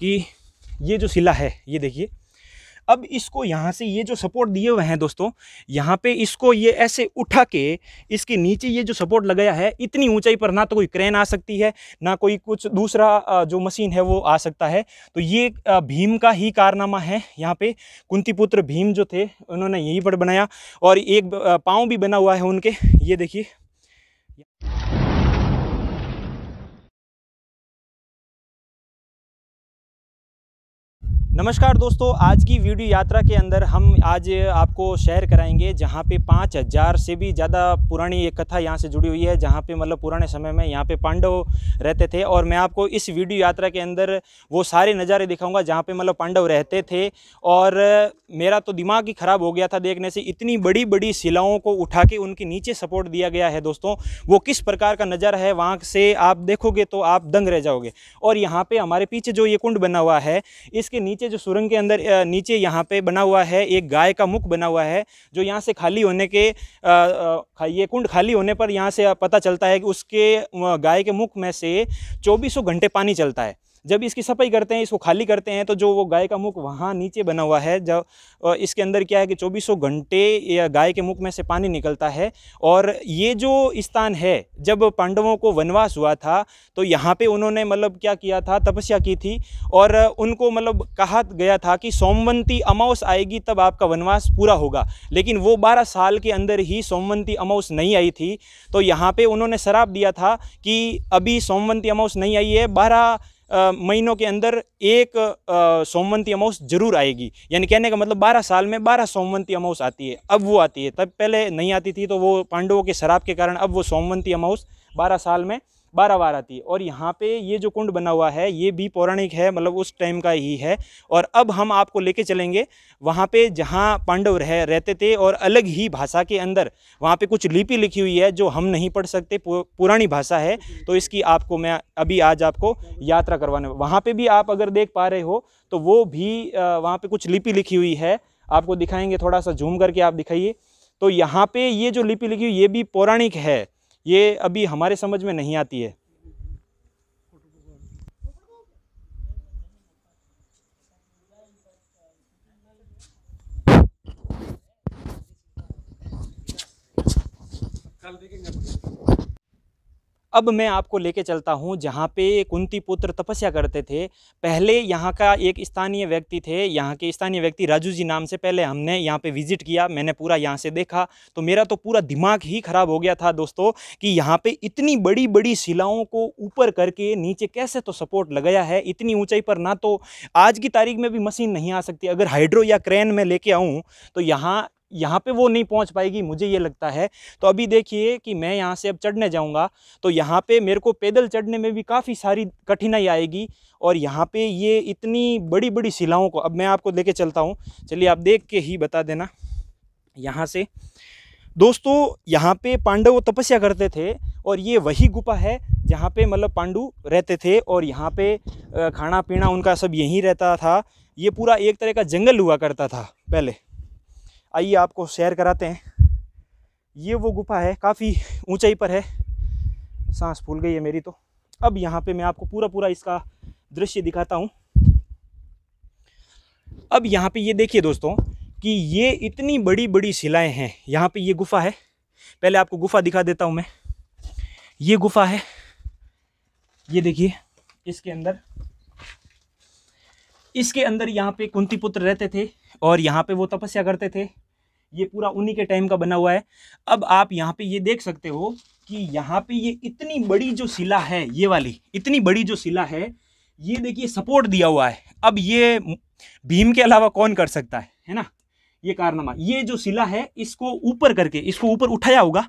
कि ये जो सिला है ये देखिए अब इसको यहाँ से ये जो सपोर्ट दिए हुए हैं दोस्तों यहाँ पे इसको ये ऐसे उठा के इसके नीचे ये जो सपोर्ट लगाया है इतनी ऊंचाई पर ना तो कोई क्रेन आ सकती है ना कोई कुछ दूसरा जो मशीन है वो आ सकता है तो ये भीम का ही कारनामा है यहाँ पे कुंती पुत्र भीम जो थे उन्होंने यहीं पर बनाया और एक पाँव भी बना हुआ है उनके ये देखिए नमस्कार दोस्तों आज की वीडियो यात्रा के अंदर हम आज आपको शेयर कराएंगे जहाँ पे पाँच हज़ार से भी ज़्यादा पुरानी एक कथा यहाँ से जुड़ी हुई है जहाँ पे मतलब पुराने समय में यहाँ पे पांडव रहते थे और मैं आपको इस वीडियो यात्रा के अंदर वो सारे नज़ारे दिखाऊंगा जहाँ पे मतलब पांडव रहते थे और मेरा तो दिमाग ही ख़राब हो गया था देखने से इतनी बड़ी बड़ी शिलाओं को उठा के उनके नीचे सपोर्ट दिया गया है दोस्तों वो किस प्रकार का नज़ारा है वहाँ से आप देखोगे तो आप दंग रह जाओगे और यहाँ पर हमारे पीछे जो ये कुंड बना हुआ है इसके नीचे जो सुरंग के अंदर नीचे यहाँ पर बना हुआ है एक गाय का मुख बना हुआ है जो यहाँ से खाली होने के ये कुंड खाली होने पर यहाँ से पता चलता है कि उसके गाय के मुख में से चौबीसों घंटे पानी चलता है जब इसकी सफाई करते हैं इसको खाली करते हैं तो जो वो गाय का मुख वहाँ नीचे बना हुआ है जब इसके अंदर क्या है कि चौबीसों घंटे गाय के मुख में से पानी निकलता है और ये जो स्थान है जब पांडवों को वनवास हुआ था तो यहाँ पे उन्होंने मतलब क्या किया था तपस्या की थी और उनको मतलब कहा गया था कि सोमवंती अमावस आएगी तब आपका वनवास पूरा होगा लेकिन वो बारह साल के अंदर ही सोमवंती अमावस नहीं आई थी तो यहाँ पर उन्होंने शराब दिया था कि अभी सोमवंती अमावस नहीं आई है बारह महीनों के अंदर एक सोमवंती अमाउस जरूर आएगी यानी कहने का मतलब बारह साल में बारह सोमवंती अमाउस आती है अब वो आती है तब पहले नहीं आती थी तो वो पांडवों के शराब के कारण अब वो सोमवंती अमाउस बारह साल में बारह बार आती है और यहाँ पे ये जो कुंड बना हुआ है ये भी पौराणिक है मतलब उस टाइम का ही है और अब हम आपको लेके चलेंगे वहाँ पे जहाँ पांडव रह रहते थे और अलग ही भाषा के अंदर वहाँ पे कुछ लिपि लिखी हुई है जो हम नहीं पढ़ सकते पुरानी भाषा है तो इसकी आपको मैं अभी आज आपको यात्रा करवाने वहाँ पर भी आप अगर देख पा रहे हो तो वो भी वहाँ पर कुछ लिपि लिखी हुई है आपको दिखाएंगे थोड़ा सा झूम करके आप दिखाइए तो यहाँ पे ये जो लिपि लिखी हुई ये भी पौराणिक है ये अभी हमारे समझ में नहीं आती है कल देखेंगे अब मैं आपको लेके चलता हूँ जहाँ पे कुंती पुत्र तपस्या करते थे पहले यहाँ का एक स्थानीय व्यक्ति थे यहाँ के स्थानीय व्यक्ति राजू जी नाम से पहले हमने यहाँ पे विजिट किया मैंने पूरा यहाँ से देखा तो मेरा तो पूरा दिमाग ही ख़राब हो गया था दोस्तों कि यहाँ पे इतनी बड़ी बड़ी शिलाओं को ऊपर करके नीचे कैसे तो सपोर्ट लगाया है इतनी ऊँचाई पर ना तो आज की तारीख में भी मशीन नहीं आ सकती अगर हाइड्रो या क्रेन में लेके आऊँ तो यहाँ यहाँ पे वो नहीं पहुँच पाएगी मुझे ये लगता है तो अभी देखिए कि मैं यहाँ से अब चढ़ने जाऊँगा तो यहाँ पे मेरे को पैदल चढ़ने में भी काफ़ी सारी कठिनाई आएगी और यहाँ पे ये इतनी बड़ी बड़ी शिलाओं को अब मैं आपको लेके चलता हूँ चलिए आप देख के ही बता देना यहाँ से दोस्तों यहाँ पे पांडव तपस्या करते थे और ये वही गुफा है जहाँ पे मतलब पांडु रहते थे और यहाँ पे खाना पीना उनका सब यहीं रहता था ये पूरा एक तरह का जंगल हुआ करता था पहले आइए आपको सैर कराते हैं ये वो गुफा है काफ़ी ऊंचाई पर है सांस फूल गई है मेरी तो अब यहाँ पे मैं आपको पूरा पूरा इसका दृश्य दिखाता हूँ अब यहाँ पे ये देखिए दोस्तों कि ये इतनी बड़ी बड़ी शिलाएं हैं यहाँ पे ये गुफा है पहले आपको गुफा दिखा देता हूँ मैं ये गुफा है ये देखिए इसके अंदर इसके अंदर यहाँ पे कुंती पुत्र रहते थे और यहाँ पे वो तपस्या करते थे ये पूरा उन्हीं के टाइम का बना हुआ है अब आप यहाँ पे ये देख सकते हो कि यहाँ पे ये इतनी बड़ी जो शिला है ये वाली इतनी बड़ी जो शिला है ये देखिए सपोर्ट दिया हुआ है अब ये भीम के अलावा कौन कर सकता है है ना ये कारनामा ये जो शिला है इसको ऊपर करके इसको ऊपर उठाया होगा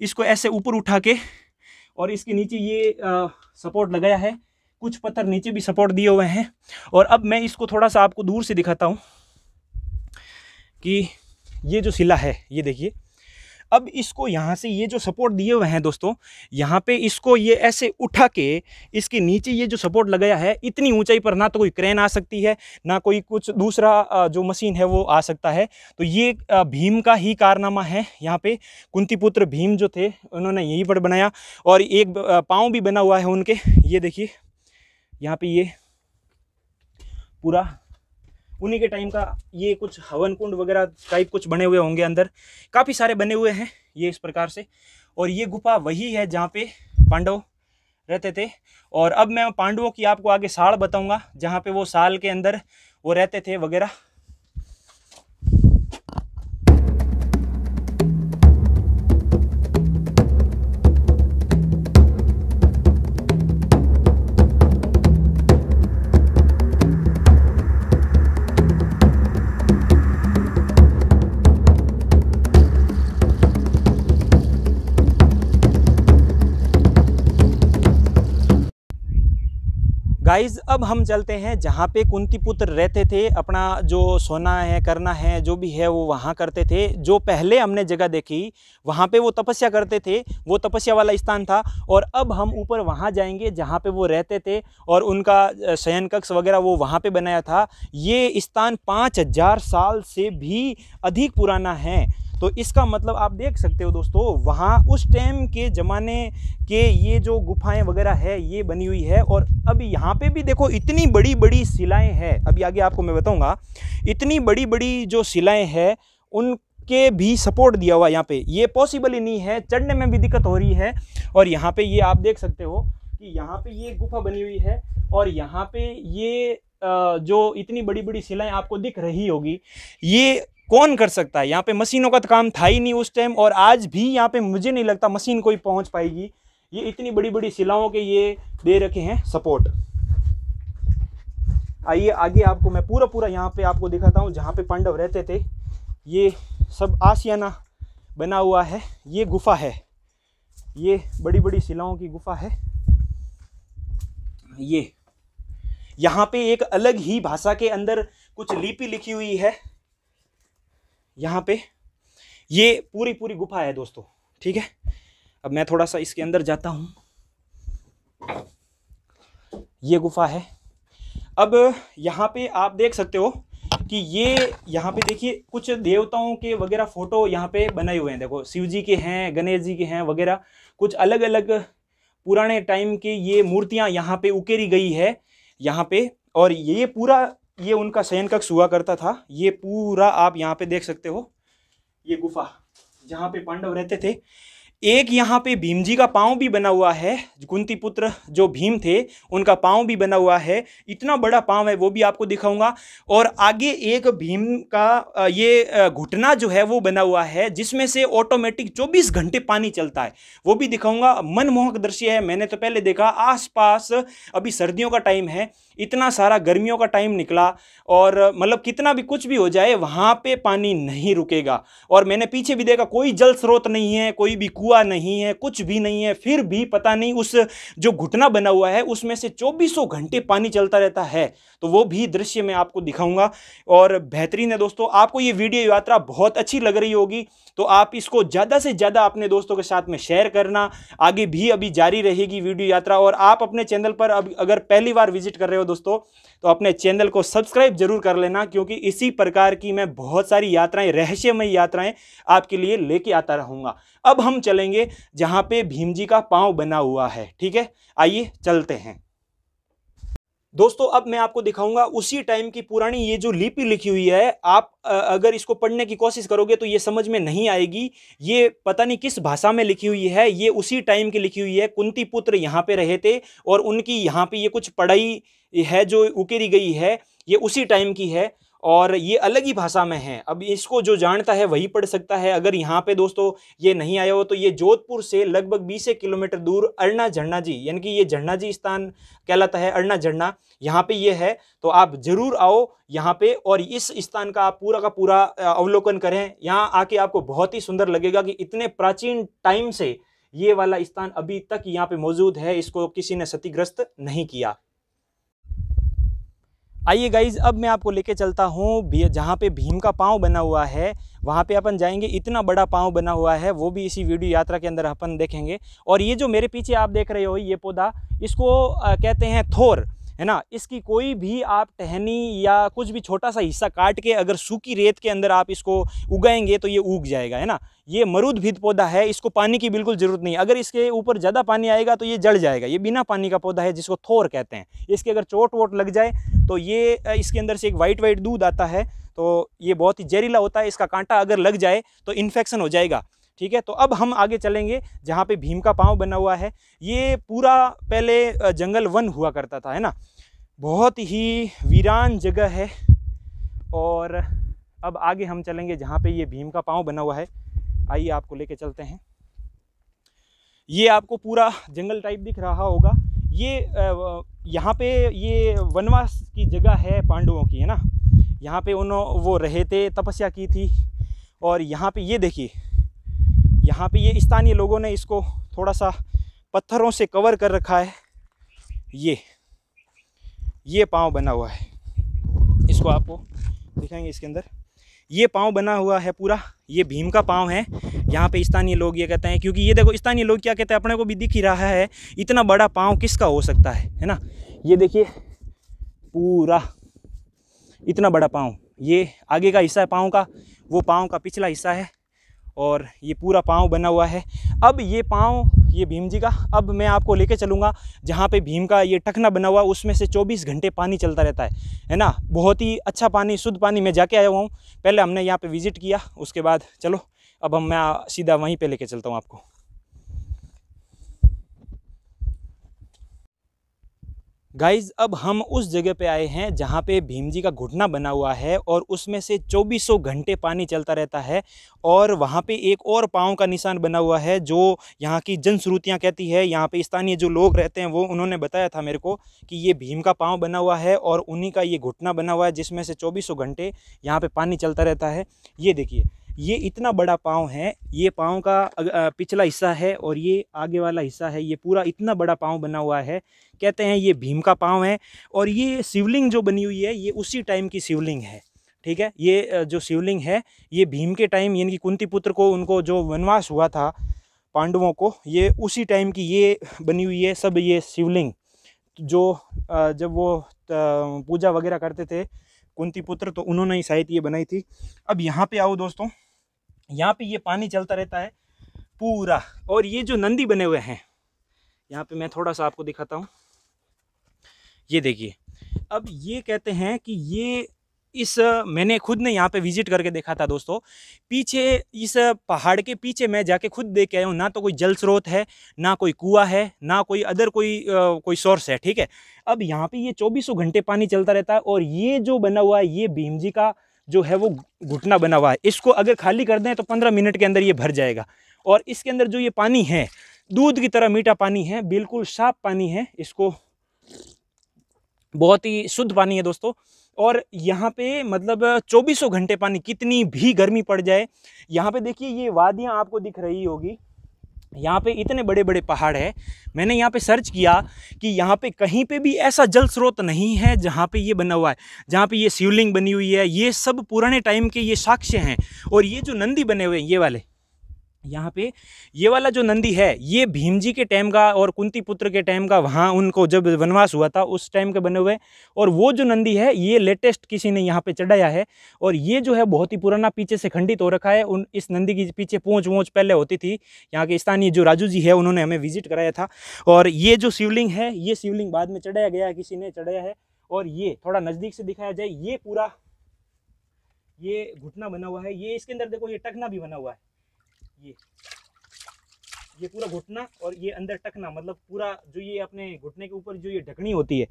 इसको ऐसे ऊपर उठा के और इसके नीचे ये आ, सपोर्ट लगाया है कुछ पत्थर नीचे भी सपोर्ट दिए हुए हैं और अब मैं इसको थोड़ा सा आपको दूर से दिखाता हूँ कि ये जो सिला है ये देखिए अब इसको यहाँ से ये जो सपोर्ट दिए हुए हैं दोस्तों यहाँ पे इसको ये ऐसे उठा के इसके नीचे ये जो सपोर्ट लगाया है इतनी ऊंचाई पर ना तो कोई क्रेन आ सकती है ना कोई कुछ दूसरा जो मशीन है वो आ सकता है तो ये भीम का ही कारनामा है यहाँ पे कुंती पुत्र भीम जो थे उन्होंने यहीं पर बनाया और एक पाँव भी बना हुआ है उनके ये देखिए यहाँ पर ये पूरा उन्हीं के टाइम का ये कुछ हवन कुंड वगैरह टाइप कुछ बने हुए होंगे अंदर काफ़ी सारे बने हुए हैं ये इस प्रकार से और ये गुफा वही है जहाँ पे पांडव रहते थे और अब मैं पांडवों की आपको आगे साल बताऊंगा जहाँ पे वो साल के अंदर वो रहते थे वगैरह गाइस अब हम चलते हैं जहाँ पे कुंती पुत्र रहते थे अपना जो सोना है करना है जो भी है वो वहाँ करते थे जो पहले हमने जगह देखी वहाँ पे वो तपस्या करते थे वो तपस्या वाला स्थान था और अब हम ऊपर वहाँ जाएंगे जहाँ पे वो रहते थे और उनका शयन कक्ष वगैरह वो वहाँ पे बनाया था ये स्थान पाँच साल से भी अधिक पुराना है तो इसका मतलब आप देख सकते हो दोस्तों वहाँ उस टाइम के ज़माने के ये जो गुफाएं वगैरह है ये बनी हुई है और अब यहाँ पे भी देखो इतनी बड़ी बड़ी शिलाएँ हैं अभी आगे आपको मैं बताऊँगा इतनी बड़ी बड़ी जो शिलाएँ हैं उन के भी सपोर्ट दिया हुआ यहाँ पे ये पॉसिबल ही नहीं है चढ़ने में भी दिक्कत हो रही है और यहाँ पे ये आप देख सकते हो कि यहाँ पे ये गुफा बनी हुई है और यहाँ पे ये जो इतनी बड़ी बड़ी शिलाएं आपको दिख रही होगी ये कौन कर सकता है यहाँ पे मशीनों का तो काम था ही नहीं उस टाइम और आज भी यहाँ पे मुझे नहीं लगता मशीन कोई पहुँच पाएगी ये इतनी बड़ी बड़ी शिलाओं के ये दे रखे हैं सपोर्ट आइए आगे आपको मैं पूरा पूरा यहाँ पे आपको दिखाता हूँ जहाँ पे पांडव रहते थे ये सब आसियाना बना हुआ है ये गुफा है ये बड़ी बड़ी शिलाओं की गुफा है ये यहाँ पे एक अलग ही भाषा के अंदर कुछ लिपि लिखी हुई है यहाँ पे ये पूरी पूरी गुफा है दोस्तों ठीक है अब मैं थोड़ा सा इसके अंदर जाता हूँ ये गुफा है अब यहाँ पे आप देख सकते हो कि ये यहाँ पे देखिए कुछ देवताओं के वगैरह फ़ोटो यहाँ पे बनाए हुए हैं देखो शिव जी के हैं गणेश जी के हैं वगैरह कुछ अलग अलग पुराने टाइम के ये मूर्तियाँ यहाँ पे उकेरी गई है यहाँ पे और ये पूरा ये उनका शयन कक्ष हुआ करता था ये पूरा आप यहाँ पे देख सकते हो ये गुफा जहाँ पे पांडव रहते थे एक यहाँ पे भीम जी का पाँव भी बना हुआ है कुंती पुत्र जो भीम थे उनका पाँव भी बना हुआ है इतना बड़ा पाँव है वो भी आपको दिखाऊंगा और आगे एक भीम का ये घुटना जो है वो बना हुआ है जिसमें से ऑटोमेटिक 24 घंटे पानी चलता है वो भी दिखाऊंगा मनमोहक दृश्य है मैंने तो पहले देखा आसपास अभी सर्दियों का टाइम है इतना सारा गर्मियों का टाइम निकला और मतलब कितना भी कुछ भी हो जाए वहाँ पर पानी नहीं रुकेगा और मैंने पीछे भी देखा कोई जल स्रोत नहीं है कोई भी कुआ हुआ नहीं है कुछ भी नहीं है फिर भी पता नहीं उस जो घुटना बना हुआ है उसमें से चौबीसों घंटे पानी चलता रहता है तो वो भी दृश्य मैं आपको दिखाऊंगा और बेहतरीन है दोस्तों आपको ये वीडियो यात्रा बहुत अच्छी लग रही होगी तो आप इसको ज़्यादा से ज़्यादा अपने दोस्तों के साथ में शेयर करना आगे भी अभी जारी रहेगी वीडियो यात्रा और आप अपने चैनल पर अब अगर पहली बार विजिट कर रहे हो दोस्तों तो अपने चैनल को सब्सक्राइब जरूर कर लेना क्योंकि इसी प्रकार की मैं बहुत सारी यात्राएं रहस्यमय यात्राएं आपके लिए लेके आता रहूंगा अब हम चलेंगे जहां पे भीम जी का पांव बना हुआ है ठीक है आइए चलते हैं दोस्तों अब मैं आपको दिखाऊंगा उसी टाइम की पुरानी ये जो लिपि लिखी हुई है आप अगर इसको पढ़ने की कोशिश करोगे तो ये समझ में नहीं आएगी ये पता नहीं किस भाषा में लिखी हुई है ये उसी टाइम की लिखी हुई है कुंती पुत्र यहाँ पे रहे थे और उनकी यहाँ पे ये कुछ पढ़ाई है जो उकेरी गई है ये उसी टाइम की है और ये अलग ही भाषा में है अब इसको जो जानता है वही पढ़ सकता है अगर यहाँ पे दोस्तों ये नहीं आया हो तो ये जोधपुर से लगभग बीस किलोमीटर दूर अरना झरना जी यानी कि ये झरना जी स्थान कहलाता है अरना झरना यहाँ पे ये है तो आप ज़रूर आओ यहाँ पे और इस स्थान का आप पूरा का पूरा अवलोकन करें यहाँ आके आपको बहुत ही सुंदर लगेगा कि इतने प्राचीन टाइम से ये वाला स्थान अभी तक यहाँ पे मौजूद है इसको किसी ने क्षतिग्रस्त नहीं किया आइए गाइज अब मैं आपको लेके चलता हूँ जहाँ पे भीम का पाँव बना हुआ है वहाँ पे अपन जाएंगे इतना बड़ा पाँव बना हुआ है वो भी इसी वीडियो यात्रा के अंदर अपन देखेंगे और ये जो मेरे पीछे आप देख रहे हो ये पौधा इसको कहते हैं थोर है ना इसकी कोई भी आप टहनी या कुछ भी छोटा सा हिस्सा काट के अगर सूखी रेत के अंदर आप इसको उगाएंगे तो ये उग जाएगा है ना ये मरूद भीत पौधा है इसको पानी की बिल्कुल ज़रूरत नहीं अगर इसके ऊपर ज़्यादा पानी आएगा तो ये जड़ जाएगा ये बिना पानी का पौधा है जिसको थोर कहते हैं इसके अगर चोट वोट लग जाए तो ये इसके अंदर से एक वाइट वाइट दूध आता है तो ये बहुत ही जहरीला होता है इसका कांटा अगर लग जाए तो इन्फेक्शन हो जाएगा ठीक है तो अब हम आगे चलेंगे जहाँ पे भीम का पाँव बना हुआ है ये पूरा पहले जंगल वन हुआ करता था है ना बहुत ही वीरान जगह है और अब आगे हम चलेंगे जहाँ पे ये भीम का पाँव बना हुआ है आइए आपको लेके चलते हैं ये आपको पूरा जंगल टाइप दिख रहा होगा ये यहाँ पे ये वनवास की जगह है पांडवों की है ना यहाँ पे उन्होंने वो रहे थे तपस्या की थी और यहाँ पे ये देखिए यहाँ पे ये स्थानीय लोगों ने इसको थोड़ा सा पत्थरों से कवर कर रखा है ये ये पाँव बना हुआ है इसको आपको दिखाएंगे इसके अंदर ये पाँव बना हुआ है पूरा ये भीम का पाँव है यहाँ पे स्थानीय लोग ये कहते हैं क्योंकि ये देखो स्थानीय लोग क्या कहते हैं अपने को भी दिख ही रहा है इतना बड़ा पाँव किसका हो सकता है है ना ये देखिए पूरा इतना बड़ा पाँव ये आगे का हिस्सा है पाँव का वो पाँव का पिछला हिस्सा है और ये पूरा पाँव बना हुआ है अब ये पाँव ये भीम जी का अब मैं आपको लेके चलूँगा जहाँ पे भीम का ये टखना बना हुआ उसमें से 24 घंटे पानी चलता रहता है है ना बहुत ही अच्छा पानी शुद्ध पानी मैं जाके आया हुआ हूँ पहले हमने यहाँ पे विज़िट किया उसके बाद चलो अब हम मैं सीधा वहीं पे लेके चलता हूँ आपको गाइज अब हम उस जगह पे आए हैं जहाँ पे भीम जी का घुटना बना हुआ है और उसमें से 2400 घंटे पानी चलता रहता है और वहाँ पे एक और पाँव का निशान बना हुआ है जो यहाँ की जनश्रुतियाँ कहती है यहाँ पे स्थानीय जो लोग रहते हैं वो उन्होंने बताया था मेरे को कि ये भीम का पाँव बना हुआ है और उन्हीं का ये घुटना बना हुआ है जिसमें से चौबीसों घंटे यहाँ पर पानी चलता रहता है ये देखिए ये इतना बड़ा पाँव है ये पाँव का पिछला हिस्सा है और ये आगे वाला हिस्सा है ये पूरा इतना बड़ा पाँव बना हुआ है कहते हैं ये भीम का पाँव है और ये शिवलिंग जो बनी हुई है ये उसी टाइम की शिवलिंग है ठीक है ये जो शिवलिंग है ये भीम के टाइम यानी कि कुंती पुत्र को उनको जो वनवास हुआ था पांडवों को ये उसी टाइम की ये बनी हुई है सब ये शिवलिंग जो जब वो पूजा वगैरह करते थे कुंती पुत्र तो उन्होंने ही शायद ये बनाई थी अब यहाँ पे आओ दोस्तों यहाँ पे ये पानी चलता रहता है पूरा और ये जो नंदी बने हुए हैं यहाँ पे मैं थोड़ा सा आपको दिखाता हूँ ये देखिए अब ये कहते हैं कि ये इस मैंने खुद ने यहाँ पे विजिट करके देखा था दोस्तों पीछे इस पहाड़ के पीछे मैं जाके खुद देख के आया हूँ ना तो कोई जल स्रोत है ना कोई कुआ है ना कोई अदर कोई आ, कोई सोर्स है ठीक है अब यहाँ पे ये चौबीसों घंटे पानी चलता रहता है और ये जो बना हुआ है ये भीम जी का जो है वो घुटना बना हुआ है इसको अगर खाली कर दें तो पंद्रह मिनट के अंदर ये भर जाएगा और इसके अंदर जो ये पानी है दूध की तरह मीठा पानी है बिल्कुल साफ पानी है इसको बहुत ही शुद्ध पानी है दोस्तों और यहाँ पे मतलब चौबीसों घंटे पानी कितनी भी गर्मी पड़ जाए यहाँ पे देखिए ये वादियाँ आपको दिख रही होगी यहाँ पे इतने बड़े बड़े पहाड़ है मैंने यहाँ पे सर्च किया कि यहाँ पे कहीं पे भी ऐसा जल स्रोत नहीं है जहाँ पे ये बना हुआ है जहाँ पे ये शिवलिंग बनी हुई है ये सब पुराने टाइम के ये साक्ष्य हैं और ये जो नंदी बने हुए हैं ये वाले यहाँ पे ये वाला जो नंदी है ये भीम जी के टाइम का और कुंती पुत्र के टाइम का वहाँ उनको जब वनवास हुआ था उस टाइम के बने हुए और वो जो नंदी है ये लेटेस्ट किसी ने यहाँ पे चढ़ाया है और ये जो है बहुत ही पुराना पीछे से खंडित हो रखा है उन इस नंदी के पीछे पहुँच वोच पहले होती थी यहाँ के स्थानीय जो राजू जी है उन्होंने हमें विजिट कराया था और ये जो शिवलिंग है ये शिवलिंग बाद में चढ़ाया गया है किसी ने चढ़ाया है और ये थोड़ा नज़दीक से दिखाया जाए ये पूरा ये घुटना बना हुआ है ये इसके अंदर देखो ये टकना भी बना हुआ है ये ये पूरा घुटना और ये अंदर टकना मतलब पूरा जो ये अपने घुटने के ऊपर जो ये ढकनी होती है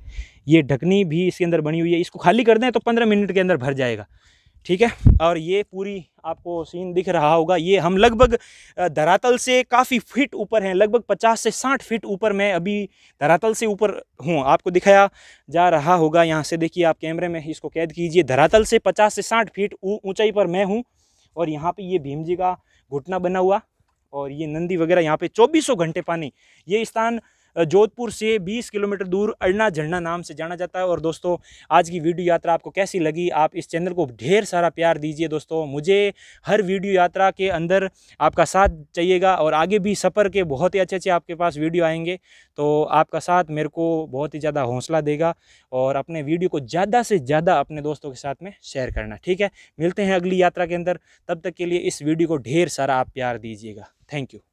ये ढकनी भी इसके अंदर बनी हुई है इसको खाली कर दें तो पंद्रह मिनट के अंदर भर जाएगा ठीक है और ये पूरी आपको सीन दिख रहा होगा ये हम लगभग धरातल से काफ़ी फिट ऊपर हैं लगभग 50 से 60 फीट ऊपर मैं अभी धरातल से ऊपर हूँ आपको दिखाया जा रहा होगा यहाँ से देखिए आप कैमरे में इसको कैद कीजिए धरातल से 50 से 60 फीट ऊंचाई पर मैं हूँ और यहाँ पे ये भीम जी का घुटना बना हुआ और ये नंदी वगैरह यहाँ पे चौबीसों घंटे पानी ये स्थान जोधपुर से 20 किलोमीटर दूर अड़ना झरना नाम से जाना जाता है और दोस्तों आज की वीडियो यात्रा आपको कैसी लगी आप इस चैनल को ढेर सारा प्यार दीजिए दोस्तों मुझे हर वीडियो यात्रा के अंदर आपका साथ चाहिएगा और आगे भी सफ़र के बहुत ही अच्छे अच्छे आपके पास वीडियो आएंगे तो आपका साथ मेरे को बहुत ही ज़्यादा हौसला देगा और अपने वीडियो को ज़्यादा से ज़्यादा अपने दोस्तों के साथ में शेयर करना ठीक है मिलते हैं अगली यात्रा के अंदर तब तक के लिए इस वीडियो को ढेर सारा आप प्यार दीजिएगा थैंक यू